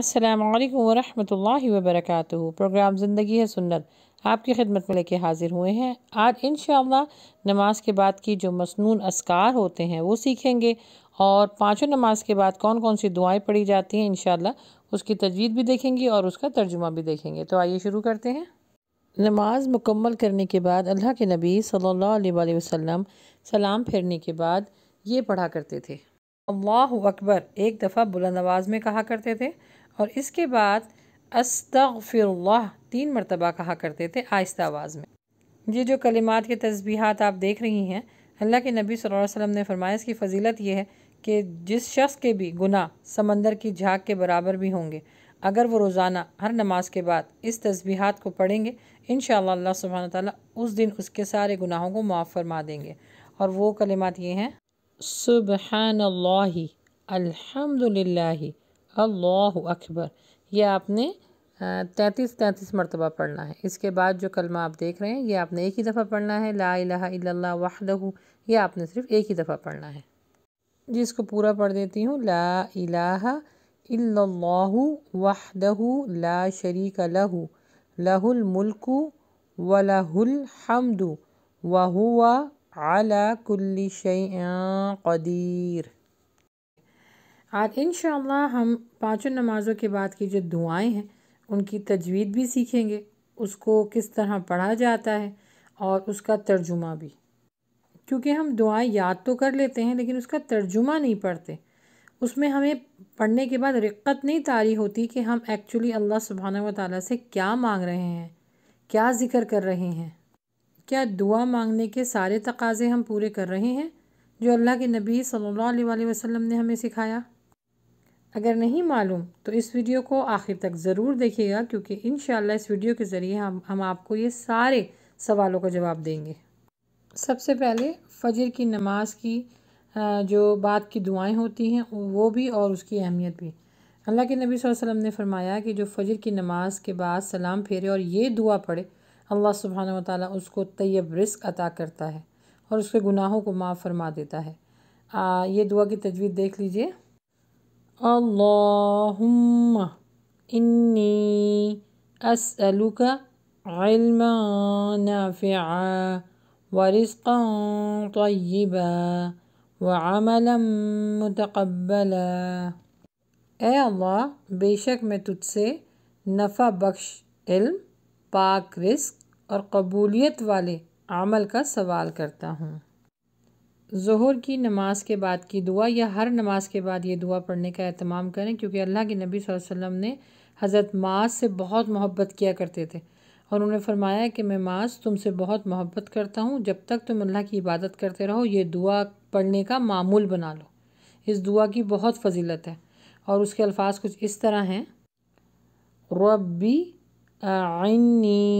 असलकम वालेकुम वरक प्रोग्राम ज़िंदगी है सुन्नत आपकी खिदमत में लेके हाज़िर हुए हैं आज इन नमाज के बाद की जो मसनून असकार होते हैं वो सीखेंगे और पांचों नमाज के बाद कौन कौन सी दुआएं पढ़ी जाती हैं इन उसकी तजवीद भी देखेंगे और उसका तर्जुमा भी देखेंगे तो आइए शुरू करते हैं नमाज मुकम्मल करने के बाद अल्लाह के नबी सल्ला वसम सलाम फेरने के बाद ये पढ़ा करते थे अल्लाह अकबर एक दफ़ा बुलंद आवाज़ में कहा करते थे और इसके बाद अस्तफ़िर तीन मरतबा कहा करते थे आहिस्ता आवाज़ में ये जो कलिमात के तस्बीहात आप देख रही हैं अल्लाह के नबी सल्लल्लाहु अलैहि वसल्लम ने फरमाया इसकी फ़जीलत यह है कि जिस शख्स के भी गुनाह समंदर की झाग के बराबर भी होंगे अगर वो रोज़ाना हर नमाज के बाद इस तस्बीहात को पढ़ेंगे इन अल्लाह सुबहान ताली उस दिन उसके सारे गुनाहों को माफ़ फरमा देंगे और वो कलिमात ये हैं सुबहान अल्लाह अकबर यह आपने तैंतीस तैंतीस मरतबा पढ़ना है इसके बाद जो कलमा आप देख रहे हैं ये आपने एक ही दफ़ा पढ़ना है ला इला वाहदहू ये आपने सिर्फ एक ही दफ़ा पढ़ना है जी इसको पूरा पढ़ देती हूँ ला इलाहा वाह वहदहु ला शरीक लहु लहुल मुल्क व लहुल हमदु व अला कुल्ली शैअ कदीर आज इन हम पाँचों नमाज़ों के बाद की जो दुआएं हैं उनकी तजवीद भी सीखेंगे उसको किस तरह पढ़ा जाता है और उसका तर्जुमा भी क्योंकि हम दुआएं याद तो कर लेते हैं लेकिन उसका तर्जुमा नहीं पढ़ते उसमें हमें पढ़ने के बाद रिक्कत नहीं तारी होती कि हम एक्चुअली अल्लाह सुबहाना व ताली से क्या मांग रहे हैं क्या ज़िक्र कर रहे हैं क्या दुआ मांगने के सारे तकाज़े हम पूरे कर रहे हैं जो अल्लाह के नबी सल्लल्लाहु अलैहि वसल्लम ने हमें सिखाया अगर नहीं मालूम तो इस वीडियो को आखिर तक ज़रूर देखिएगा क्योंकि इन इस वीडियो के ज़रिए हम हम आपको ये सारे सवालों का जवाब देंगे सबसे पहले फजर की नमाज की जो बात की दुआएं होती हैं वो भी और उसकी अहमियत भी अल्लाह के नबी वसल्लम ने फरमाया कि जो फजर की नमाज के बाद सलाम फेरे और ये दुआ पढ़े अल्लाह सुबहाना ताली उसको तयब रिस्क अता करता है और उसके गुनाहों को माफ़ फरमा देता है आ, ये दुआ की तजवीज़ देख लीजिए اللهم إني أسألك علما نافعا ورزقا طيبا وعملا متقبلا اے اللہ بے شک میں تجھ سے نفع بخش علم پاک رزق اور قبولیت والے عمل کا سوال کرتا ہوں ज़हर की नमाज के बाद की दुआ या हर नमाज के बाद ये दुआ पढ़ने का अहतमाम करें क्योंकि अल्लाह के नबी वसल्लम ने हज़रत माज से बहुत मोहब्बत किया करते थे और उन्होंने फरमाया कि मैं माज तुमसे बहुत मोहब्बत करता हूँ जब तक तुम अल्लाह की इबादत करते रहो ये दुआ पढ़ने का मामूल बना लो इस दुआ की बहुत फजीलत है और उसके अल्फाज कुछ इस तरह हैं रबी आनी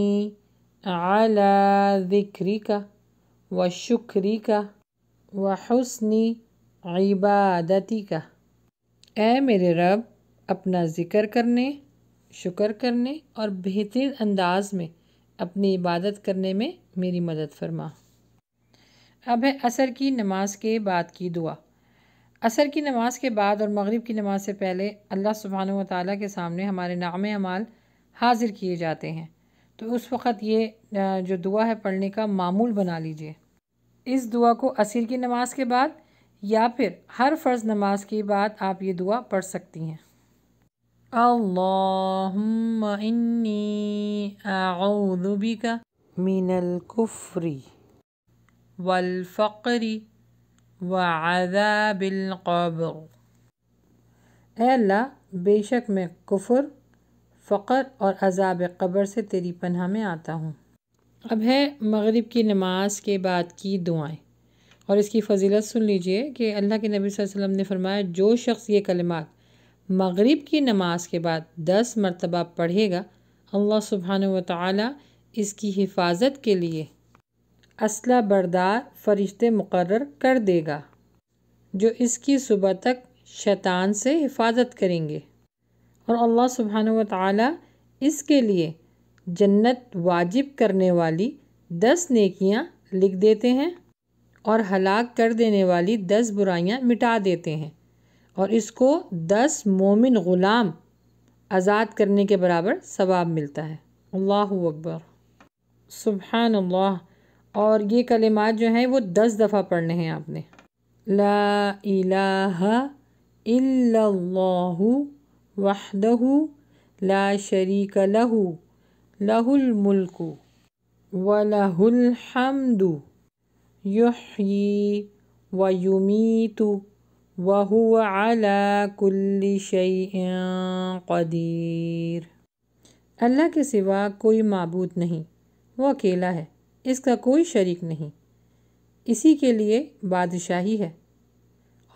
आला ज़िक्री का व शुक्री का व इबादती का ए मेरे रब अपना ज़िक्र करने शुक्र करने और बेहतरीन अंदाज में अपनी इबादत करने में मेरी मदद फरमा अब है असर की नमाज के बाद की दुआ असर की नमाज के बाद और मगरिब की नमाज से पहले अल्लाह सुबहान ताली के सामने हमारे नाम अमाल हाजिर किए जाते हैं तो उस वक़्त ये जो दुआ है पढ़ने का मामूल बना लीजिए इस दुआ को असर की नमाज के बाद या फिर हर फ़र्ज़ नमाज के बाद आप ये दुआ पढ़ सकती हैं अल्लाहुम्मा इन्नी अऊज़ु बिका अल्लाह बेशक मैं कुफ़ुर फ़क़र और अजाब कब्र से तेरी पन्ह में आता हूँ अब है मगरिब की नमाज के बाद की दुआएं और इसकी फजीलत सुन लीजिए कि अल्लाह के नबी वसल्लम ने फरमाया जो शख्स ये कलमात मगरिब की नमाज के बाद दस मरतबा पढ़ेगा अल्लाह सुबहान व इसकी हिफाजत के लिए असला बरदार फरिश्ते मुकर कर देगा जो इसकी सुबह तक शैतान से हिफाजत करेंगे और अल्लाह सुबहान व ताली इसके लिए जन्नत वाजिब करने वाली दस नेकियां लिख देते हैं और हलाक कर देने वाली दस बुराइयां मिटा देते हैं और इसको दस मोमिन ग़ुलाम आज़ाद करने के बराबर सवाब मिलता है अल्लाह अकबर सुबहान अल्लाह और ये कलिमात जो हैं वो दस दफ़ा पढ़ने हैं आपने ला इलाहा इल्लल्लाहु वहदहु ला शरीक लहू लहुल मुल्कु लहुल हमदु युही व युमीतु वहुव अला कुल्ली कदीर अल्लाह के सिवा कोई मबूत नहीं वो अकेला है इसका कोई शरीक नहीं इसी के लिए बादशाही है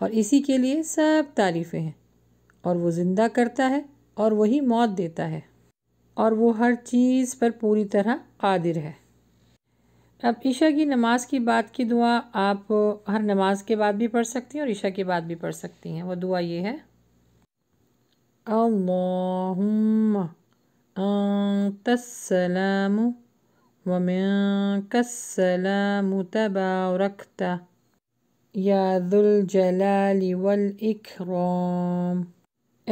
और इसी के लिए सब तारीफ़ें हैं और वो ज़िंदा करता है और वही मौत देता है और वो हर चीज़ पर पूरी तरह कादिर है अब ईशा की नमाज की बात की दुआ आप हर नमाज के बाद भी पढ़ सकती हैं और ईशा के बाद भी पढ़ सकती हैं वो दुआ ये है अल्लाहुम्मा तस्सलाम वमिनकस्सलाम रखता यादुलजलाली दुल जलाल वल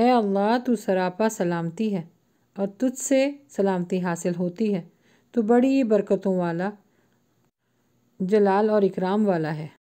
ए अल्लाह तू सरापा सलामती है और तुझसे सलामती हासिल होती है तो बड़ी ही बरकतों वाला जलाल और इकराम वाला है